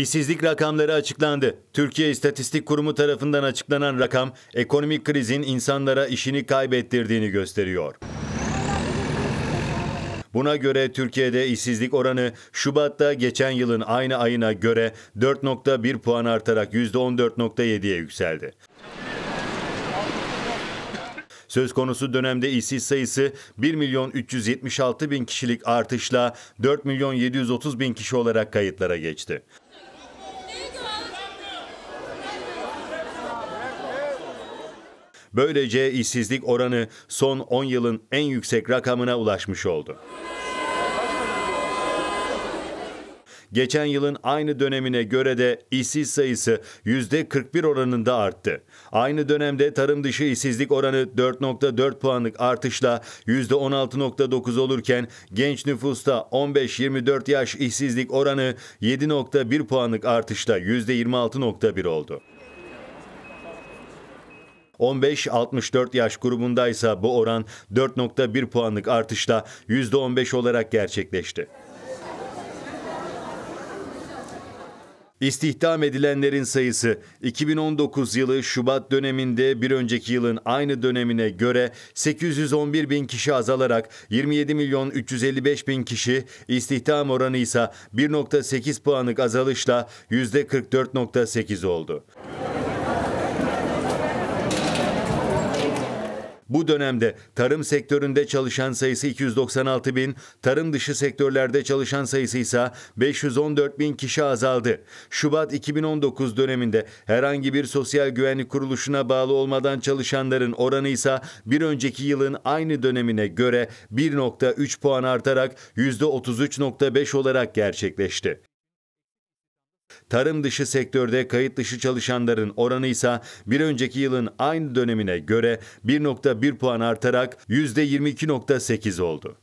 İşsizlik rakamları açıklandı. Türkiye İstatistik Kurumu tarafından açıklanan rakam ekonomik krizin insanlara işini kaybettirdiğini gösteriyor. Buna göre Türkiye'de işsizlik oranı Şubat'ta geçen yılın aynı ayına göre 4.1 puan artarak %14.7'ye yükseldi. Söz konusu dönemde işsiz sayısı 1 milyon 376 bin kişilik artışla 4 milyon 730 bin kişi olarak kayıtlara geçti. Böylece işsizlik oranı son 10 yılın en yüksek rakamına ulaşmış oldu. Geçen yılın aynı dönemine göre de işsiz sayısı %41 oranında arttı. Aynı dönemde tarım dışı işsizlik oranı 4.4 puanlık artışla %16.9 olurken genç nüfusta 15-24 yaş işsizlik oranı 7.1 puanlık artışla %26.1 oldu. 15-64 yaş grubundaysa bu oran 4.1 puanlık artışla %15 olarak gerçekleşti. İstihdam edilenlerin sayısı 2019 yılı Şubat döneminde bir önceki yılın aynı dönemine göre 811 bin kişi azalarak 27 milyon 355 bin kişi istihdam oranı ise 1.8 puanlık azalışla %44.8 oldu. Bu dönemde tarım sektöründe çalışan sayısı 296 bin, tarım dışı sektörlerde çalışan sayısı ise 514 bin kişi azaldı. Şubat 2019 döneminde herhangi bir sosyal güvenlik kuruluşuna bağlı olmadan çalışanların oranı ise bir önceki yılın aynı dönemine göre 1.3 puan artarak %33.5 olarak gerçekleşti. Tarım dışı sektörde kayıt dışı çalışanların oranı ise bir önceki yılın aynı dönemine göre 1.1 puan artarak %22.8 oldu.